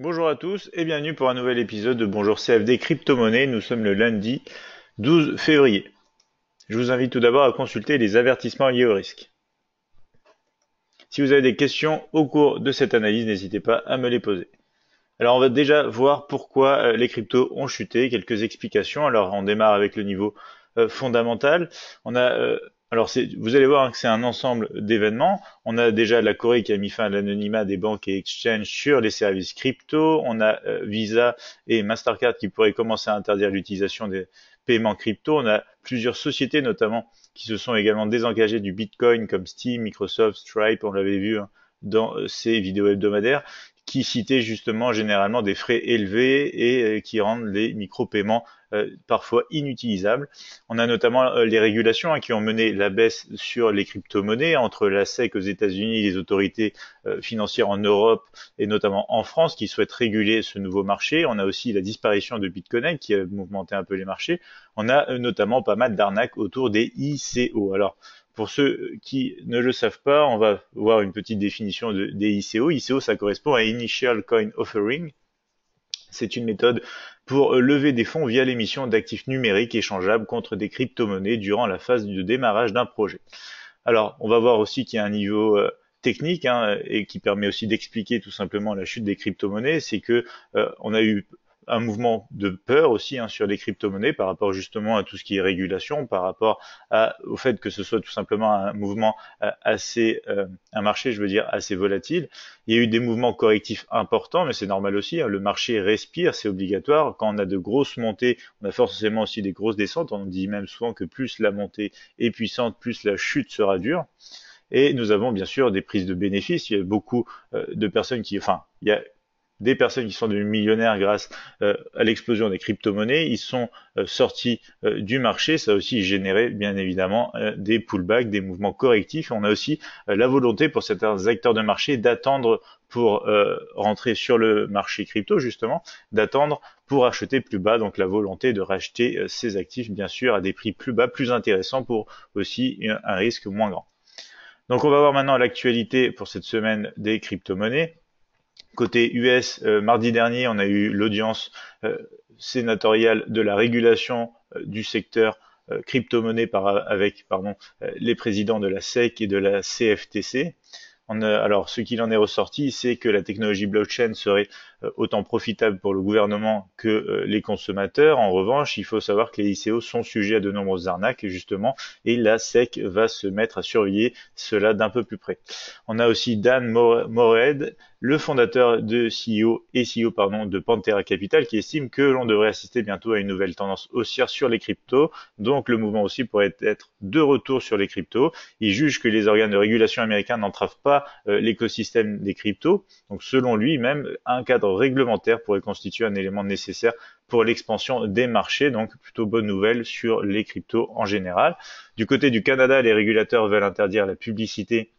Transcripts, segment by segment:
Bonjour à tous et bienvenue pour un nouvel épisode de Bonjour CFD Crypto-Monnaie. Nous sommes le lundi 12 février. Je vous invite tout d'abord à consulter les avertissements liés au risque. Si vous avez des questions au cours de cette analyse, n'hésitez pas à me les poser. Alors on va déjà voir pourquoi euh, les cryptos ont chuté, quelques explications. Alors on démarre avec le niveau euh, fondamental. On a euh, alors vous allez voir hein, que c'est un ensemble d'événements. On a déjà la Corée qui a mis fin à l'anonymat des banques et exchanges sur les services crypto. On a euh, Visa et Mastercard qui pourraient commencer à interdire l'utilisation des paiements crypto. On a plusieurs sociétés notamment qui se sont également désengagées du Bitcoin comme Steam, Microsoft, Stripe, on l'avait vu hein, dans ces vidéos hebdomadaires, qui citaient justement généralement des frais élevés et euh, qui rendent les micro-paiements euh, parfois inutilisables. On a notamment euh, les régulations hein, qui ont mené la baisse sur les crypto-monnaies entre la SEC aux États-Unis, les autorités euh, financières en Europe et notamment en France qui souhaitent réguler ce nouveau marché. On a aussi la disparition de Bitcoin qui a mouvementé un peu les marchés. On a notamment pas mal d'arnaques autour des ICO. Alors, pour ceux qui ne le savent pas, on va voir une petite définition des ICO. ICO, ça correspond à Initial Coin Offering. C'est une méthode pour euh, lever des fonds via l'émission d'actifs numériques échangeables contre des crypto-monnaies durant la phase de démarrage d'un projet. Alors, on va voir aussi qu'il y a un niveau euh, technique hein, et qui permet aussi d'expliquer tout simplement la chute des crypto-monnaies, c'est que euh, on a eu un mouvement de peur aussi hein, sur les crypto-monnaies par rapport justement à tout ce qui est régulation, par rapport à, au fait que ce soit tout simplement un mouvement euh, assez, euh, un marché, je veux dire, assez volatile. Il y a eu des mouvements correctifs importants, mais c'est normal aussi. Hein. le marché respire, c'est obligatoire. Quand on a de grosses montées, on a forcément aussi des grosses descentes. On dit même souvent que plus la montée est puissante, plus la chute sera dure. Et nous avons bien sûr des prises de bénéfices. Il y a beaucoup euh, de personnes qui, enfin, il y a des personnes qui sont devenues millionnaires grâce euh, à l'explosion des crypto-monnaies, ils sont euh, sortis euh, du marché, ça a aussi généré bien évidemment des pullbacks, des mouvements correctifs, on a aussi la volonté pour certains acteurs de marché d'attendre pour rentrer sur le marché crypto justement, d'attendre pour acheter plus bas, donc la volonté de racheter ces actifs bien sûr à des prix plus bas, plus intéressants pour aussi un risque moins grand. Donc on va voir maintenant l'actualité pour cette semaine des crypto-monnaies. Côté US, euh, mardi dernier, on a eu l'audience euh, sénatoriale de la régulation euh, du secteur crypto-monnaie avec pardon, les présidents de la SEC et de la CFTC. alors, ce qu'il en est ressorti, c'est que la technologie blockchain serait euh, autant profitable pour le gouvernement que euh, les consommateurs. En revanche, il faut savoir que les ICO sont sujets à de nombreuses arnaques, justement, et la SEC va se mettre à surveiller cela d'un peu plus près. On a aussi Dan Morehead, le fondateur de CEO et CEO pardon, de Pantera Capital, qui estime que l'on devrait assister bientôt à une nouvelle tendance haussière sur les cryptos. Donc le mouvement aussi pourrait être de retour sur les cryptos. Il juge que les organes de régulation américains n'entravent pas euh, l'écosystème des cryptos. Donc selon lui, même un cadre réglementaire pourrait constituer un élément nécessaire pour l'expansion des marchés, donc plutôt bonne nouvelle sur les cryptos en général. Du côté du Canada, les régulateurs veulent interdire la publicité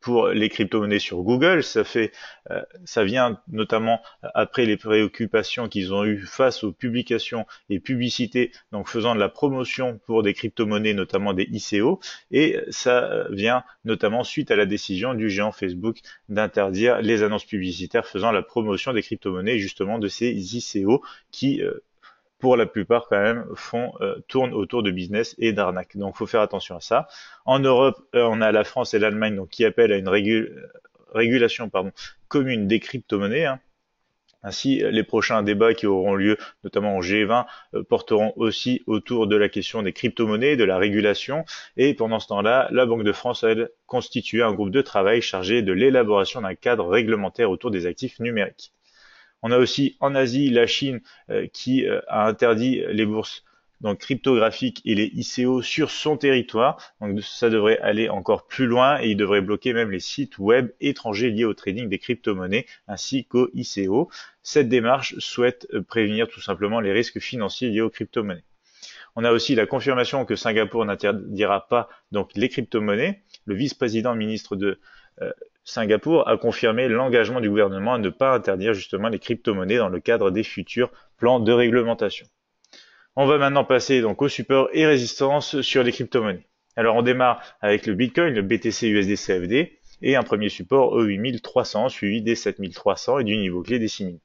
pour les crypto-monnaies sur Google. Ça fait, euh, ça vient notamment après les préoccupations qu'ils ont eues face aux publications et publicités, donc faisant de la promotion pour des crypto-monnaies, notamment des ICO. Et ça vient notamment suite à la décision du géant Facebook d'interdire les annonces publicitaires faisant la promotion des crypto-monnaies, justement de ces ICO qui euh, pour la plupart quand même font euh, tournent autour de business et d'arnaque. Donc il faut faire attention à ça. En Europe, euh, on a la France et l'Allemagne donc qui appellent à une régulation pardon commune des crypto-monnaies. Hein. Ainsi, les prochains débats qui auront lieu, notamment au G20, euh, porteront aussi autour de la question des crypto-monnaies, de la régulation. Et pendant ce temps-là, la Banque de France, a constitué un groupe de travail chargé de l'élaboration d'un cadre réglementaire autour des actifs numériques. On a aussi en Asie la Chine euh, qui euh, a interdit les bourses donc cryptographiques et les ICO sur son territoire. Donc ça devrait aller encore plus loin et il devrait bloquer même les sites web étrangers liés au trading des crypto-monnaies ainsi qu'aux ICO. Cette démarche souhaite euh, prévenir tout simplement les risques financiers liés aux crypto-monnaies. On a aussi la confirmation que Singapour n'interdira pas donc les crypto-monnaies. Le vice-président ministre de Singapour a confirmé l'engagement du gouvernement à ne pas interdire justement les crypto-monnaies dans le cadre des futurs plans de réglementation. On va maintenant passer donc au support et résistance sur les crypto-monnaies. Alors on démarre avec le Bitcoin, le BTC USD CFD et un premier support E8300 suivi des 7300 et du niveau clé des 6000.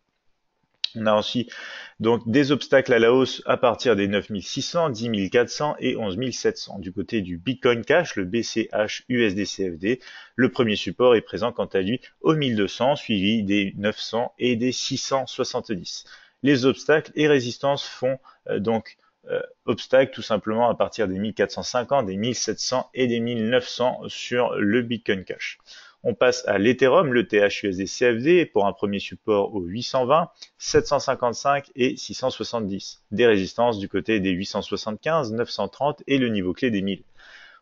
On a aussi donc des obstacles à la hausse à partir des 9600, 10400 et 11700. Du côté du Bitcoin Cash, le BCH CFD. le premier support est présent quant à lui au 1200, suivi des 900 et des 670. Les obstacles et résistances font euh, donc euh, obstacle tout simplement à partir des 1450, des 1700 et des 1900 sur le Bitcoin Cash. On passe à l'Ethereum, le THUSD CFD, pour un premier support aux 820, 755 et 670. Des résistances du côté des 875, 930 et le niveau clé des 1000.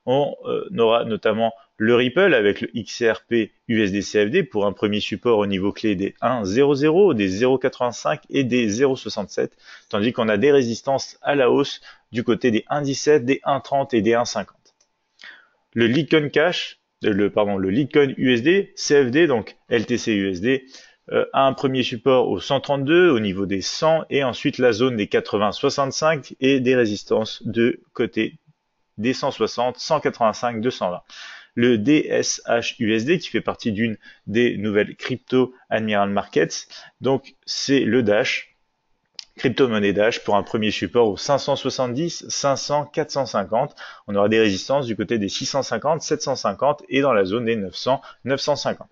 On euh, aura notamment le Ripple avec le XRP USD CFD pour un premier support au niveau clé des 1.00, des 0.85 et des 0.67, tandis qu'on a des résistances à la hausse du côté des 1.17, des 1.30 et des 1.50. Le Litecoin Cash le pardon, le Litecoin USD, CFD donc LTC USD euh, a un premier support au 132 au niveau des 100 et ensuite la zone des 80 65 et des résistances de côté des 160, 185, 220. Le DSH USD qui fait partie d'une des nouvelles crypto Admiral Markets. Donc c'est le Dash crypto-monnaie d'âge pour un premier support aux 570, 500, 450. On aura des résistances du côté des 650, 750 et dans la zone des 900, 950.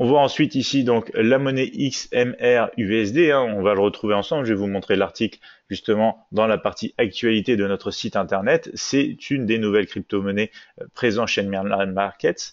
On voit ensuite ici donc la monnaie XMR USD. Hein. on va le retrouver ensemble. Je vais vous montrer l'article justement dans la partie actualité de notre site internet. C'est une des nouvelles crypto-monnaies euh, présentes chez Merlin Markets.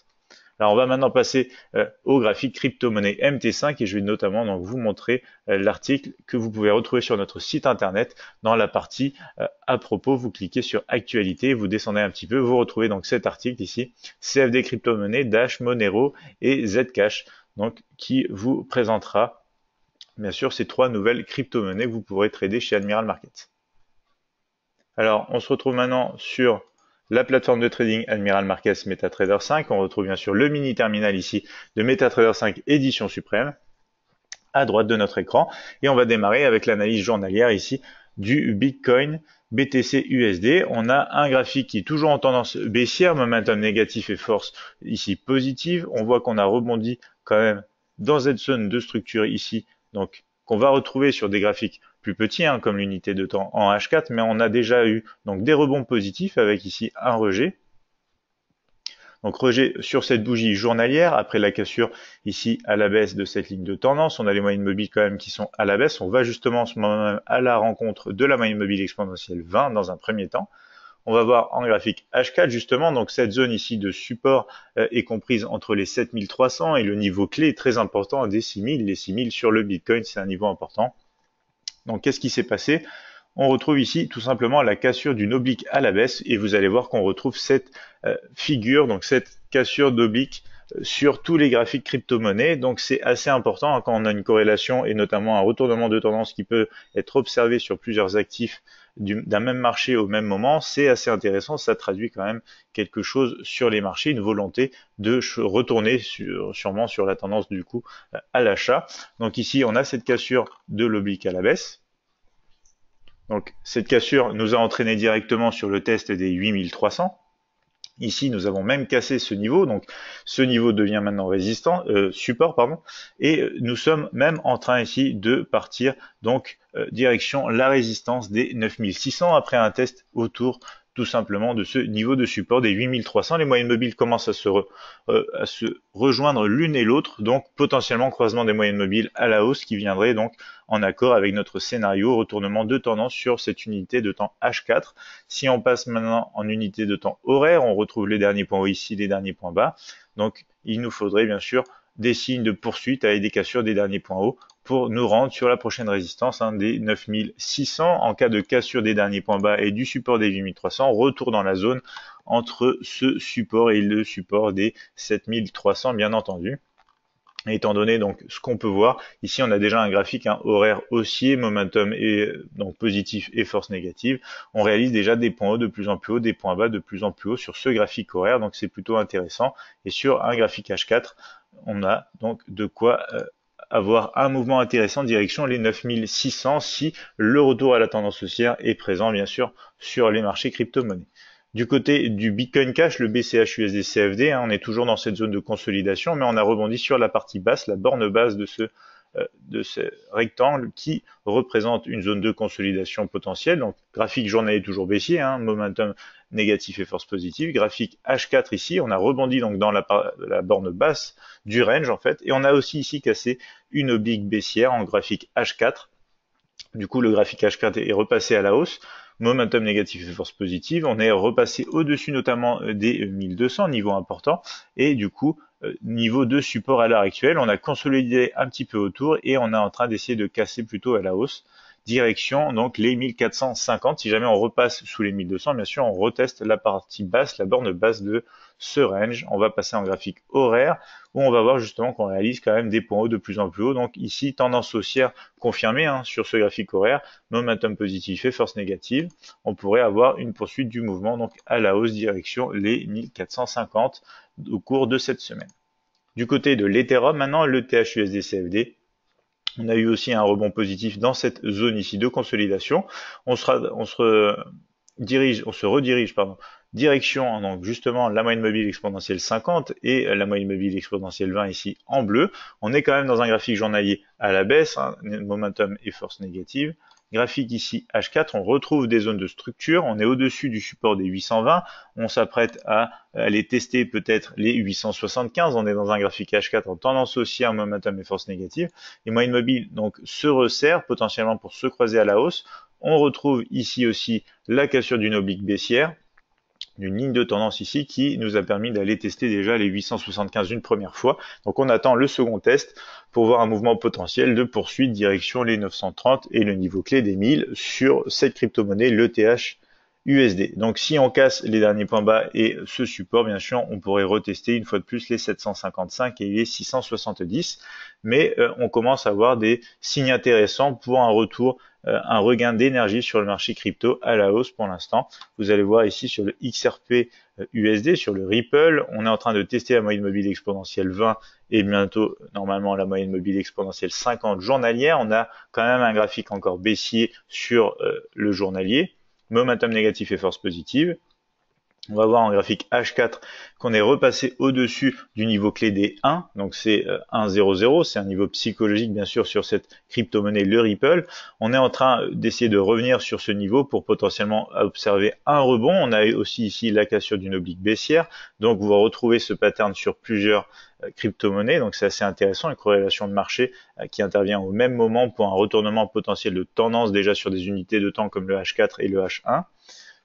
Alors on va maintenant passer euh, au graphique crypto-monnaie MT5 et je vais notamment donc vous montrer euh, l'article que vous pouvez retrouver sur notre site internet dans la partie euh, à propos. Vous cliquez sur actualité, vous descendez un petit peu, vous retrouvez donc cet article ici, CFD crypto-monnaie, Dash, Monero et Zcash, donc qui vous présentera bien sûr ces trois nouvelles crypto-monnaies que vous pourrez trader chez Admiral Markets. Alors on se retrouve maintenant sur la plateforme de trading Admiral Marquez MetaTrader 5. On retrouve bien sûr le mini terminal ici de MetaTrader 5 édition suprême à droite de notre écran. Et on va démarrer avec l'analyse journalière ici du Bitcoin BTC USD. On a un graphique qui est toujours en tendance baissière, momentum négatif et force ici positive. On voit qu'on a rebondi quand même dans cette zone de structure ici, donc qu'on va retrouver sur des graphiques plus petit hein, comme l'unité de temps en H4, mais on a déjà eu donc des rebonds positifs avec ici un rejet. Donc rejet sur cette bougie journalière, après la cassure ici à la baisse de cette ligne de tendance, on a les moyennes mobiles quand même qui sont à la baisse, on va justement ce moment même à la rencontre de la moyenne mobile exponentielle 20 dans un premier temps. On va voir en graphique H4 justement, donc cette zone ici de support euh, est comprise entre les 7300 et le niveau clé très important des 6000, les 6000 sur le Bitcoin c'est un niveau important. Donc qu'est-ce qui s'est passé on retrouve ici tout simplement la cassure d'une oblique à la baisse et vous allez voir qu'on retrouve cette euh, figure, donc cette cassure d'oblique euh, sur tous les graphiques crypto-monnaies. Donc c'est assez important hein, quand on a une corrélation et notamment un retournement de tendance qui peut être observé sur plusieurs actifs d'un même marché au même moment, c'est assez intéressant. Ça traduit quand même quelque chose sur les marchés, une volonté de retourner sûrement sur la tendance du coup euh, à l'achat. Donc ici, on a cette cassure de l'oblique à la baisse. Donc cette cassure nous a entraîné directement sur le test des 8300. Ici, nous avons même cassé ce niveau, donc ce niveau devient maintenant résistant, euh, support, pardon, et nous sommes même en train ici de partir, donc euh, direction la résistance des 9600 après un test autour tout simplement de ce niveau de support des 8300. Les moyennes mobiles commencent à se, euh, à se rejoindre l'une et l'autre, donc potentiellement croisement des moyennes mobiles à la hausse qui viendrait donc en accord avec notre scénario retournement de tendance sur cette unité de temps H4. Si on passe maintenant en unité de temps horaire, on retrouve les derniers points hauts ici, les derniers points bas. Donc il nous faudrait bien sûr des signes de poursuite à des cassures des derniers points hauts pour nous rendre sur la prochaine résistance hein, des 9600 en cas de cassure des derniers points bas et du support des 8300, retour dans la zone entre ce support et le support des 7300 bien entendu. Étant donné donc ce qu'on peut voir, ici on a déjà un graphique hein, horaire haussier, momentum et euh, donc positif et force négative. On réalise déjà des points hauts de plus en plus hauts, des points bas de plus en plus hauts sur ce graphique horaire, donc c'est plutôt intéressant. Et sur un graphique H4, on a donc de quoi euh, avoir un mouvement intéressant direction les 9600 si le retour à la tendance haussière est présent bien sûr sur les marchés crypto-monnaies. Du côté du Bitcoin Cash, le BCH CFD, hein, on est toujours dans cette zone de consolidation, mais on a rebondi sur la partie basse, la borne basse de ce, euh, de ce rectangle qui représente une zone de consolidation potentielle. Donc graphique journalier toujours baissier, hein, momentum négatif et force positive. Graphique H4 ici, on a rebondi donc dans la, la, borne basse du range en fait, et on a aussi ici cassé une oblique baissière en graphique H4. Du coup, le graphique H4 est repassé à la hausse. Momentum négatif et force positive. On est repassé au-dessus notamment euh, des 1200, niveau important, et du coup, euh, niveau de support à l'heure actuelle. On a consolidé un petit peu autour et on est en train d'essayer de casser plutôt à la hausse direction donc les 1450. Si jamais on repasse sous les 1200, bien sûr, on reteste la partie basse, la borne basse de ce range. On va passer en graphique horaire où on va voir justement qu'on réalise quand même des points hauts de plus en plus hauts. Donc ici, tendance haussière confirmée hein, sur ce graphique horaire, momentum positif et force négative. On pourrait avoir une poursuite du mouvement donc à la hausse direction les 1450 au cours de cette semaine. Du côté de l'Ethereum, maintenant le THUSD-CFD on a eu aussi un rebond positif dans cette zone ici de consolidation. On, se redirige, pardon, direction donc justement la moyenne mobile exponentielle 50 et la moyenne mobile exponentielle 20 ici en bleu. On est quand même dans un graphique journalier à la baisse, hein, momentum et force négative graphique ici H4, on retrouve des zones de structure, on est au-dessus du support des 820, on s'apprête à aller tester peut-être les 875, on est dans un graphique H4 en tendance haussière, momentum et force négative, Et moyenne mobile donc se resserre potentiellement pour se croiser à la hausse, on retrouve ici aussi la cassure d'une oblique baissière, une ligne de tendance ici qui nous a permis d'aller tester déjà les 875 une première fois. Donc on attend le second test pour voir un mouvement potentiel de poursuite direction les 930 et le niveau clé des 1000 sur cette crypto-monnaie, l'ETH USD. Donc si on casse les derniers points bas et ce support, bien sûr, on pourrait retester une fois de plus les 755 et les 670. Mais euh, on commence à voir des signes intéressants pour un retour euh, un regain d'énergie sur le marché crypto à la hausse pour l'instant. Vous allez voir ici sur le XRP USD, euh, sur le Ripple, on est en train de tester la moyenne mobile exponentielle 20 et bientôt normalement la moyenne mobile exponentielle 50 journalière. On a quand même un graphique encore baissier sur euh, le journalier. Momentum négatif et force positive. On va voir en graphique H4 qu'on est repassé au-dessus du niveau clé des 1, donc c'est 1,00, euh, c'est un niveau psychologique bien sûr sur cette crypto-monnaie, le Ripple. On est en train d'essayer de revenir sur ce niveau pour potentiellement observer un rebond. On a aussi ici la cassure d'une oblique baissière, donc vous retrouver ce pattern sur plusieurs euh, crypto-monnaies, donc c'est assez intéressant, une corrélation de marché euh, qui intervient au même moment pour un retournement potentiel de tendance déjà sur des unités de temps comme le H4 et le H1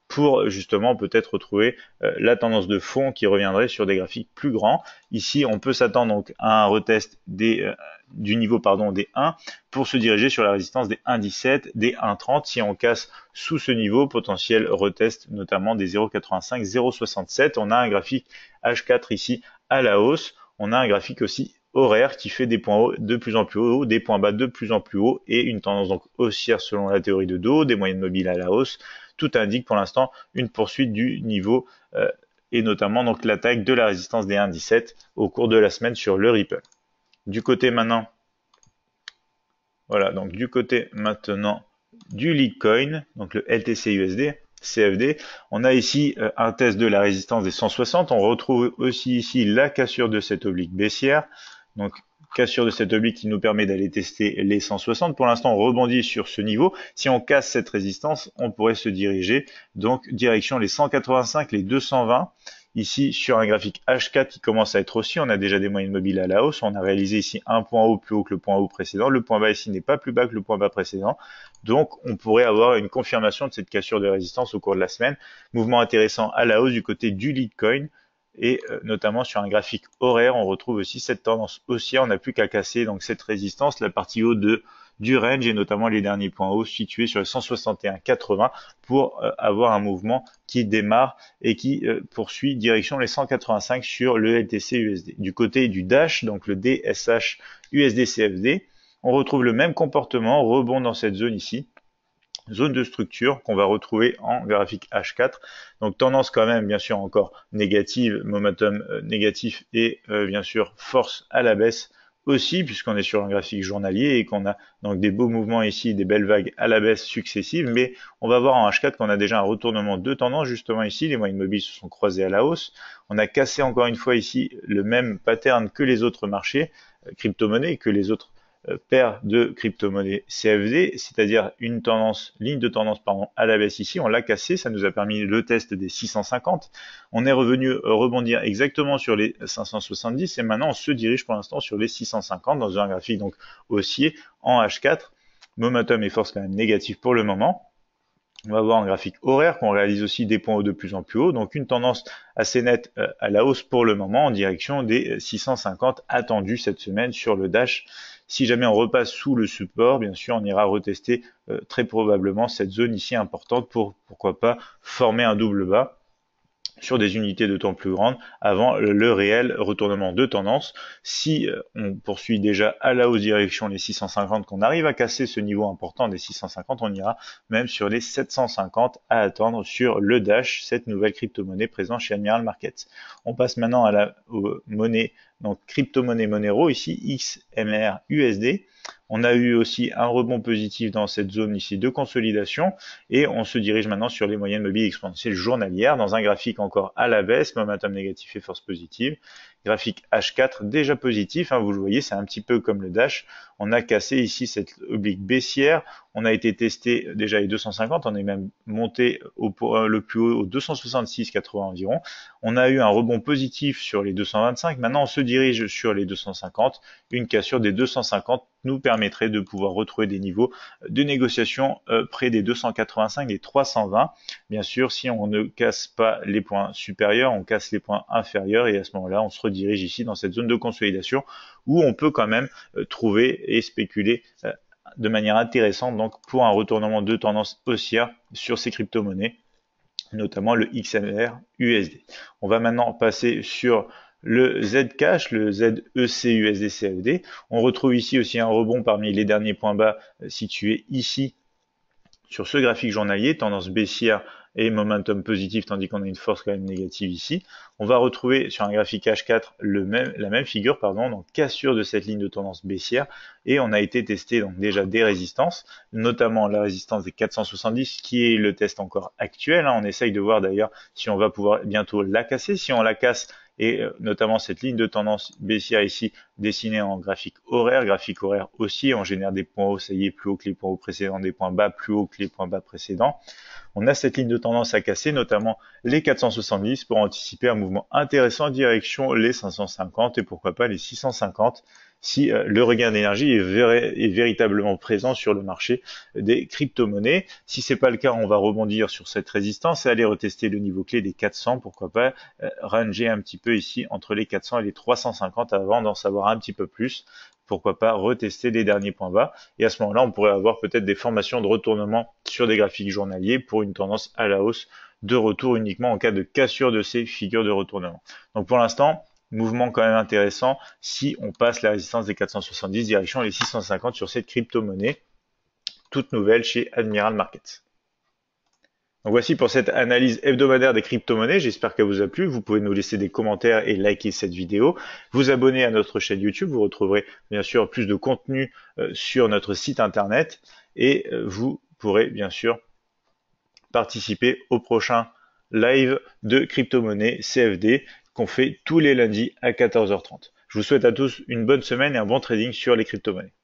pour justement peut-être retrouver euh, la tendance de fond qui reviendrait sur des graphiques plus grands. Ici, on peut s'attendre donc à un retest des, euh, du niveau pardon, des 1 pour se diriger sur la résistance des 1,17, des 1,30. Si on casse sous ce niveau, potentiel retest notamment des 0,85, 0,67. On a un graphique H4 ici à la hausse. On a un graphique aussi horaire qui fait des points hauts de plus en plus hauts, des points bas de plus en plus hauts et une tendance donc haussière selon la théorie de Do, des moyennes mobiles à la hausse, tout indique pour l'instant une poursuite du niveau euh, et notamment donc l'attaque de la résistance des 1,17 au cours de la semaine sur le Ripple. Du côté maintenant, voilà, donc du côté maintenant du Litecoin, donc le LTC USD, CFD. On a ici euh, un test de la résistance des 160. On retrouve aussi ici la cassure de cette oblique baissière. Donc cassure de cette oblique qui nous permet d'aller tester les 160. Pour l'instant, on rebondit sur ce niveau. Si on casse cette résistance, on pourrait se diriger donc direction les 185, les 220. Ici, sur un graphique H4 qui commence à être aussi, on a déjà des moyennes mobiles à la hausse. On a réalisé ici un point haut plus haut que le point haut précédent. Le point bas ici n'est pas plus bas que le point bas précédent. Donc, on pourrait avoir une confirmation de cette cassure de résistance au cours de la semaine. Mouvement intéressant à la hausse du côté du Litecoin et euh, notamment sur un graphique horaire, on retrouve aussi cette tendance haussière. On n'a plus qu'à casser donc cette résistance, la partie haute de du range et notamment les derniers points hauts situés sur le 161,80 pour euh, avoir un mouvement qui démarre et qui euh, poursuit direction les 185 sur le LTC USD. Du côté du Dash, donc le DSH USD CFD, on retrouve le même comportement, rebond dans cette zone ici, zone de structure qu'on va retrouver en graphique H4. Donc tendance quand même bien sûr encore négative, momentum euh, négatif et euh, bien sûr force à la baisse aussi puisqu'on est sur un graphique journalier et qu'on a donc des beaux mouvements ici, des belles vagues à la baisse successives, mais on va voir en H4 qu'on a déjà un retournement de tendance justement ici, les moyennes mobiles se sont croisées à la hausse, on a cassé encore une fois ici le même pattern que les autres marchés, euh, crypto-monnaies, que les autres euh, paire de crypto-monnaies CFD, c'est-à-dire une tendance, ligne de tendance pardon, à la baisse ici. On l'a cassé, ça nous a permis le test des 650. On est revenu euh, rebondir exactement sur les 570 et maintenant on se dirige pour l'instant sur les 650 dans un graphique donc haussier en H4. Momentum et force quand même négatif pour le moment. On va voir un graphique horaire qu'on réalise aussi des points hauts de plus en plus haut, donc une tendance assez nette euh, à la hausse pour le moment en direction des 650 attendus cette semaine sur le Dash si jamais on repasse sous le support, bien sûr, on ira retester euh, très probablement cette zone ici importante pour, pourquoi pas, former un double bas sur des unités de temps plus grandes avant le réel retournement de tendance. Si euh, on poursuit déjà à la hausse direction les 650, qu'on arrive à casser ce niveau important des 650, on ira même sur les 750 à attendre sur le Dash, cette nouvelle crypto-monnaie présente chez Admiral Markets. On passe maintenant à la euh, monnaie, donc crypto-monnaie Monero, ici XMR USD. On a eu aussi un rebond positif dans cette zone ici de consolidation et on se dirige maintenant sur les moyennes mobiles exponentielles journalières dans un graphique encore à la baisse, momentum négatif et force positive. Graphique H4 déjà positif, hein, vous le voyez, c'est un petit peu comme le dash. On a cassé ici cette oblique baissière. On a été testé déjà les 250. On est même monté au, euh, le plus haut au 266,80 environ. On a eu un rebond positif sur les 225. Maintenant, on se dirige sur les 250. Une cassure des 250 nous permettrait de pouvoir retrouver des niveaux de négociation euh, près des 285, des 320. Bien sûr, si on ne casse pas les points supérieurs, on casse les points inférieurs et à ce moment-là, on se redirige ici dans cette zone de consolidation où on peut quand même euh, trouver et spéculer euh, de manière intéressante donc pour un retournement de tendance haussière sur ces crypto-monnaies, notamment le XMR USD. On va maintenant passer sur le Zcash, le ZEC, CFD. On retrouve ici aussi un rebond parmi les derniers points bas euh, situés ici sur ce graphique journalier, tendance baissière et momentum positif, tandis qu'on a une force quand même négative ici. On va retrouver sur un graphique H4 le même, la même figure, pardon, donc cassure de cette ligne de tendance baissière, et on a été testé donc déjà des résistances, notamment la résistance des 470, qui est le test encore actuel. Hein. On essaye de voir d'ailleurs si on va pouvoir bientôt la casser. Si on la casse, et euh, notamment cette ligne de tendance baissière ici dessinée en graphique horaire, graphique horaire aussi, on génère des points hauts, ça y est, plus haut que les points hauts précédents, des points bas, plus haut que les points bas précédents on a cette ligne de tendance à casser, notamment les 470 pour anticiper un mouvement intéressant en direction les 550 et pourquoi pas les 650 si euh, le regain d'énergie est, véritablement présent sur le marché des crypto-monnaies. Si n'est pas le cas, on va rebondir sur cette résistance et aller retester le niveau clé des 400, pourquoi pas euh, ranger un petit peu ici entre les 400 et les 350 avant d'en savoir un petit peu plus pourquoi pas retester les derniers points bas. Et à ce moment-là, on pourrait avoir peut-être des formations de retournement sur des graphiques journaliers pour une tendance à la hausse de retour uniquement en cas de cassure de ces figures de retournement. Donc pour l'instant, mouvement quand même intéressant si on passe la résistance des 470 direction les 650 sur cette crypto-monnaie toute nouvelle chez Admiral Markets voici pour cette analyse hebdomadaire des crypto-monnaies. J'espère qu'elle vous a plu. Vous pouvez nous laisser des commentaires et liker cette vidéo. Vous abonner à notre chaîne YouTube. Vous retrouverez bien sûr plus de contenu euh, sur notre site internet et euh, vous pourrez bien sûr participer au prochain live de crypto-monnaie CFD qu'on fait tous les lundis à 14h30. Je vous souhaite à tous une bonne semaine et un bon trading sur les crypto-monnaies.